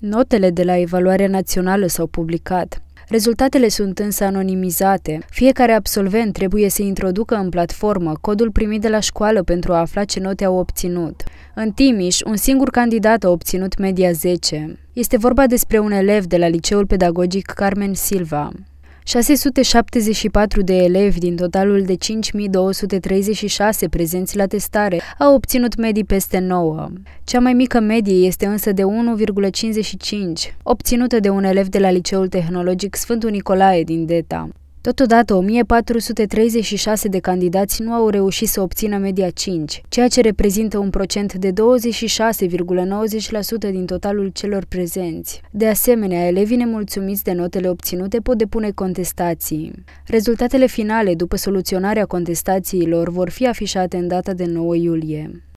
Notele de la evaluarea națională s-au publicat. Rezultatele sunt însă anonimizate. Fiecare absolvent trebuie să introducă în platformă codul primit de la școală pentru a afla ce note au obținut. În Timiș, un singur candidat a obținut media 10. Este vorba despre un elev de la Liceul Pedagogic Carmen Silva. 674 de elevi din totalul de 5236 prezenți la testare au obținut medii peste 9. Cea mai mică medie este însă de 1,55, obținută de un elev de la Liceul Tehnologic Sfântul Nicolae din Deta. Totodată, 1436 de candidați nu au reușit să obțină media 5, ceea ce reprezintă un procent de 26,90% din totalul celor prezenți. De asemenea, elevii nemulțumiți de notele obținute pot depune contestații. Rezultatele finale după soluționarea contestațiilor vor fi afișate în data de 9 iulie.